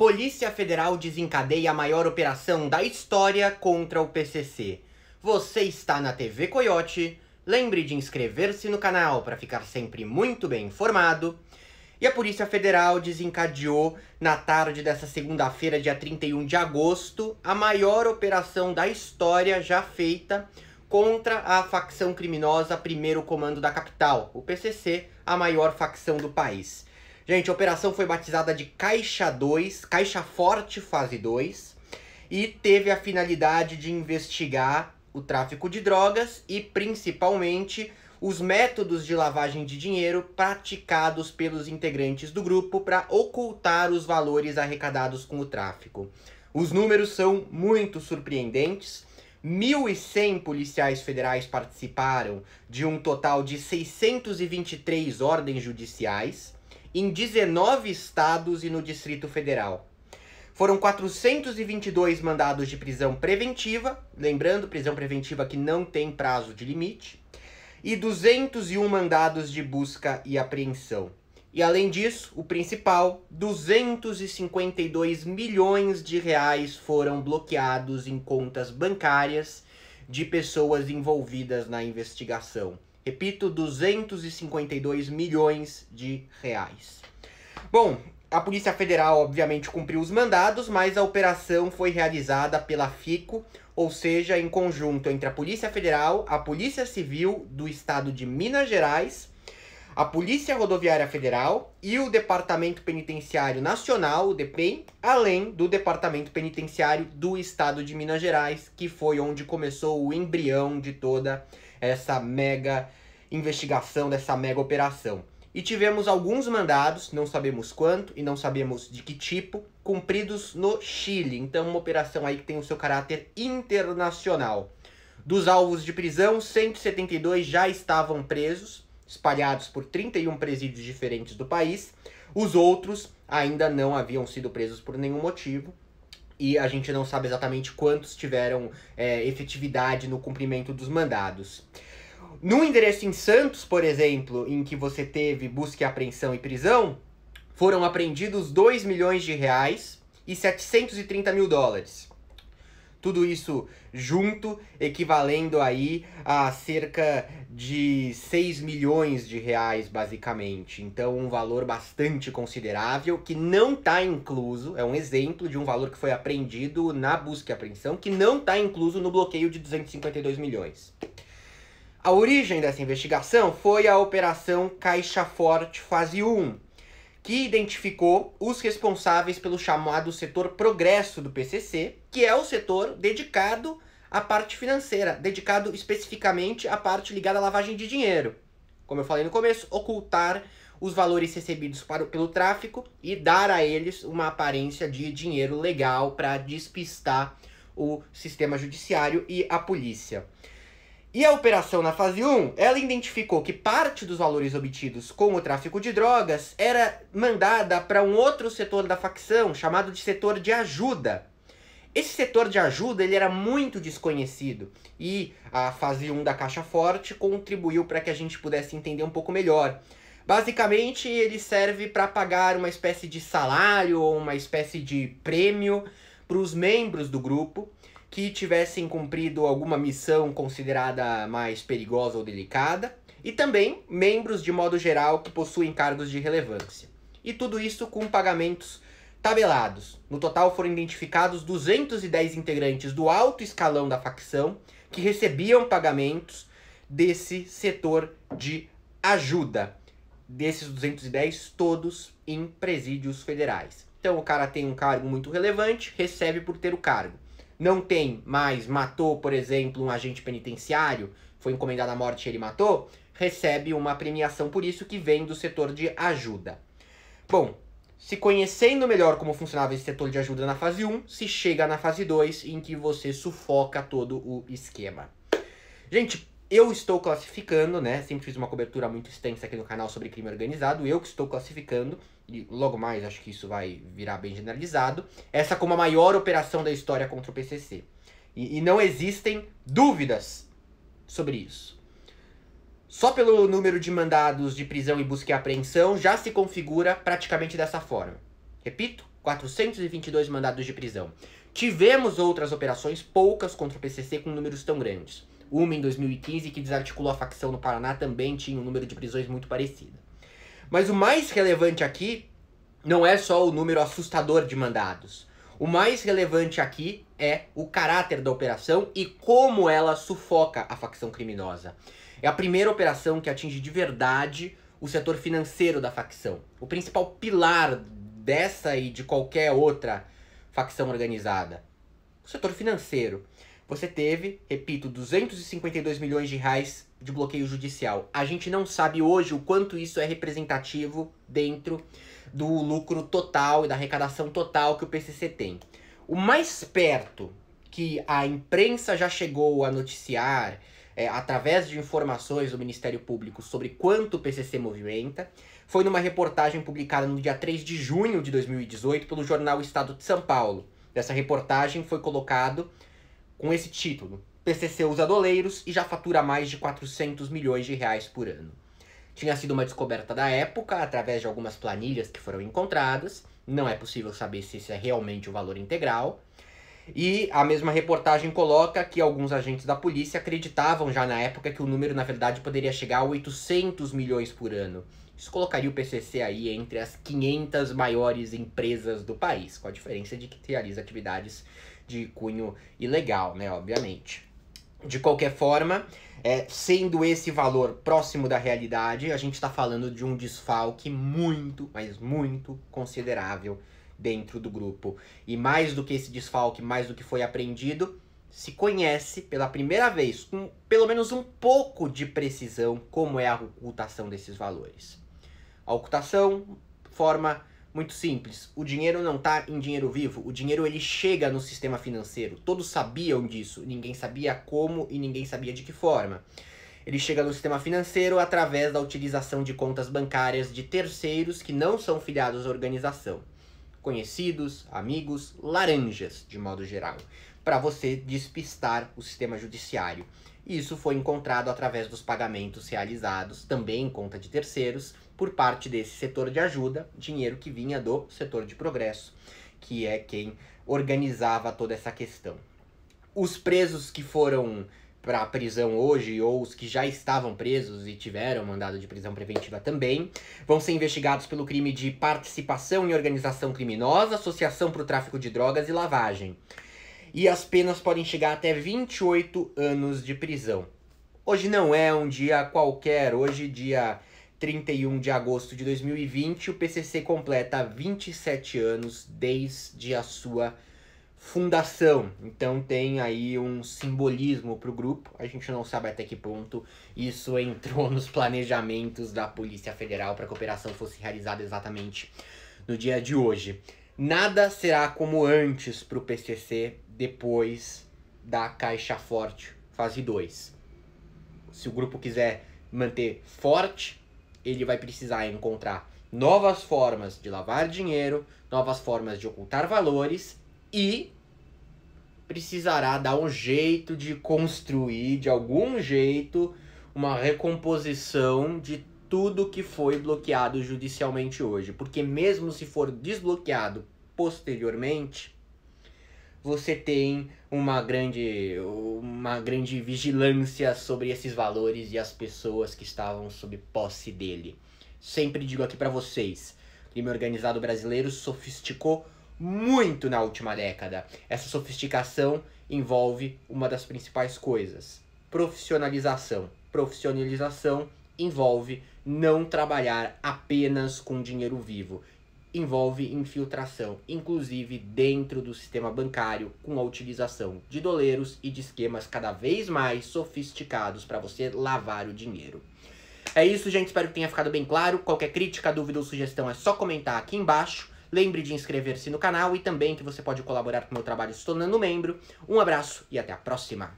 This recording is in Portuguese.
Polícia Federal desencadeia a maior operação da história contra o PCC. Você está na TV Coyote. Lembre de inscrever-se no canal para ficar sempre muito bem informado. E a Polícia Federal desencadeou, na tarde dessa segunda-feira, dia 31 de agosto, a maior operação da história já feita contra a facção criminosa Primeiro Comando da Capital, o PCC, a maior facção do país. Gente, a operação foi batizada de Caixa 2, Caixa Forte Fase 2, e teve a finalidade de investigar o tráfico de drogas e principalmente os métodos de lavagem de dinheiro praticados pelos integrantes do grupo para ocultar os valores arrecadados com o tráfico. Os números são muito surpreendentes. 1.100 policiais federais participaram de um total de 623 ordens judiciais em 19 estados e no Distrito Federal. Foram 422 mandados de prisão preventiva, lembrando, prisão preventiva que não tem prazo de limite, e 201 mandados de busca e apreensão. E além disso, o principal, 252 milhões de reais foram bloqueados em contas bancárias de pessoas envolvidas na investigação. Repito, 252 milhões de reais. Bom, a Polícia Federal obviamente cumpriu os mandados, mas a operação foi realizada pela FICO, ou seja, em conjunto entre a Polícia Federal, a Polícia Civil do Estado de Minas Gerais, a Polícia Rodoviária Federal e o Departamento Penitenciário Nacional, o depen além do Departamento Penitenciário do Estado de Minas Gerais, que foi onde começou o embrião de toda a essa mega investigação, dessa mega operação. E tivemos alguns mandados, não sabemos quanto e não sabemos de que tipo, cumpridos no Chile. Então, uma operação aí que tem o seu caráter internacional. Dos alvos de prisão, 172 já estavam presos, espalhados por 31 presídios diferentes do país. Os outros ainda não haviam sido presos por nenhum motivo e a gente não sabe exatamente quantos tiveram é, efetividade no cumprimento dos mandados. No endereço em Santos, por exemplo, em que você teve busca e apreensão e prisão, foram apreendidos 2 milhões de reais e 730 mil dólares. Tudo isso junto, equivalendo aí a cerca de 6 milhões de reais, basicamente. Então, um valor bastante considerável que não está incluso, é um exemplo de um valor que foi apreendido na busca e apreensão, que não está incluso no bloqueio de 252 milhões. A origem dessa investigação foi a Operação Caixa Forte Fase 1, que identificou os responsáveis pelo chamado setor progresso do PCC, que é o setor dedicado à parte financeira, dedicado especificamente à parte ligada à lavagem de dinheiro. Como eu falei no começo, ocultar os valores recebidos para, pelo tráfico e dar a eles uma aparência de dinheiro legal para despistar o sistema judiciário e a polícia. E a operação na fase 1, ela identificou que parte dos valores obtidos com o tráfico de drogas era mandada para um outro setor da facção, chamado de setor de ajuda. Esse setor de ajuda ele era muito desconhecido e a fase 1 da Caixa Forte contribuiu para que a gente pudesse entender um pouco melhor. Basicamente, ele serve para pagar uma espécie de salário ou uma espécie de prêmio para os membros do grupo que tivessem cumprido alguma missão considerada mais perigosa ou delicada, e também membros de modo geral que possuem cargos de relevância. E tudo isso com pagamentos tabelados. No total foram identificados 210 integrantes do alto escalão da facção que recebiam pagamentos desse setor de ajuda. Desses 210, todos em presídios federais. Então o cara tem um cargo muito relevante, recebe por ter o cargo não tem, mais matou, por exemplo, um agente penitenciário, foi encomendado à morte e ele matou, recebe uma premiação por isso que vem do setor de ajuda. Bom, se conhecendo melhor como funcionava esse setor de ajuda na fase 1, se chega na fase 2, em que você sufoca todo o esquema. Gente, eu estou classificando, né? Sempre fiz uma cobertura muito extensa aqui no canal sobre crime organizado, eu que estou classificando e logo mais acho que isso vai virar bem generalizado, essa como a maior operação da história contra o PCC. E, e não existem dúvidas sobre isso. Só pelo número de mandados de prisão e busca e apreensão já se configura praticamente dessa forma. Repito, 422 mandados de prisão. Tivemos outras operações, poucas contra o PCC, com números tão grandes. Uma em 2015 que desarticulou a facção no Paraná também tinha um número de prisões muito parecido. Mas o mais relevante aqui não é só o número assustador de mandados. O mais relevante aqui é o caráter da operação e como ela sufoca a facção criminosa. É a primeira operação que atinge de verdade o setor financeiro da facção. O principal pilar dessa e de qualquer outra facção organizada. O setor financeiro. Você teve, repito, 252 milhões de reais de bloqueio judicial. A gente não sabe hoje o quanto isso é representativo dentro do lucro total e da arrecadação total que o PCC tem. O mais perto que a imprensa já chegou a noticiar é, através de informações do Ministério Público sobre quanto o PCC movimenta foi numa reportagem publicada no dia 3 de junho de 2018 pelo jornal Estado de São Paulo. Nessa reportagem foi colocado com esse título. PCC usa doleiros e já fatura mais de 400 milhões de reais por ano. Tinha sido uma descoberta da época, através de algumas planilhas que foram encontradas. Não é possível saber se isso é realmente o valor integral. E a mesma reportagem coloca que alguns agentes da polícia acreditavam já na época que o número, na verdade, poderia chegar a 800 milhões por ano. Isso colocaria o PCC aí entre as 500 maiores empresas do país, com a diferença de que realiza atividades de cunho ilegal, né, obviamente. De qualquer forma, é, sendo esse valor próximo da realidade, a gente está falando de um desfalque muito, mas muito considerável dentro do grupo. E mais do que esse desfalque, mais do que foi apreendido, se conhece pela primeira vez, com pelo menos um pouco de precisão, como é a ocultação desses valores. A ocultação forma muito simples. O dinheiro não está em dinheiro vivo, o dinheiro ele chega no sistema financeiro. Todos sabiam disso, ninguém sabia como e ninguém sabia de que forma. Ele chega no sistema financeiro através da utilização de contas bancárias de terceiros que não são filiados à organização. Conhecidos, amigos, laranjas, de modo geral, para você despistar o sistema judiciário. Isso foi encontrado através dos pagamentos realizados também em conta de terceiros por parte desse setor de ajuda, dinheiro que vinha do setor de progresso, que é quem organizava toda essa questão. Os presos que foram para a prisão hoje ou os que já estavam presos e tiveram mandado de prisão preventiva também, vão ser investigados pelo crime de participação em organização criminosa, associação para o tráfico de drogas e lavagem. E as penas podem chegar até 28 anos de prisão. Hoje não é um dia qualquer, hoje dia 31 de agosto de 2020, o PCC completa 27 anos desde a sua fundação. Então tem aí um simbolismo para o grupo. A gente não sabe até que ponto isso entrou nos planejamentos da Polícia Federal para que a operação fosse realizada exatamente no dia de hoje. Nada será como antes para o PCC depois da Caixa Forte Fase 2. Se o grupo quiser manter forte ele vai precisar encontrar novas formas de lavar dinheiro, novas formas de ocultar valores e precisará dar um jeito de construir de algum jeito uma recomposição de tudo que foi bloqueado judicialmente hoje, porque mesmo se for desbloqueado posteriormente, você tem uma grande, uma grande vigilância sobre esses valores e as pessoas que estavam sob posse dele. Sempre digo aqui para vocês, o crime organizado brasileiro sofisticou muito na última década. Essa sofisticação envolve uma das principais coisas: profissionalização. Profissionalização envolve não trabalhar apenas com dinheiro vivo, envolve infiltração, inclusive dentro do sistema bancário, com a utilização de doleiros e de esquemas cada vez mais sofisticados para você lavar o dinheiro. É isso, gente. Espero que tenha ficado bem claro. Qualquer crítica, dúvida ou sugestão é só comentar aqui embaixo. Lembre de inscrever-se no canal e também que você pode colaborar com o meu trabalho se tornando membro. Um abraço e até a próxima!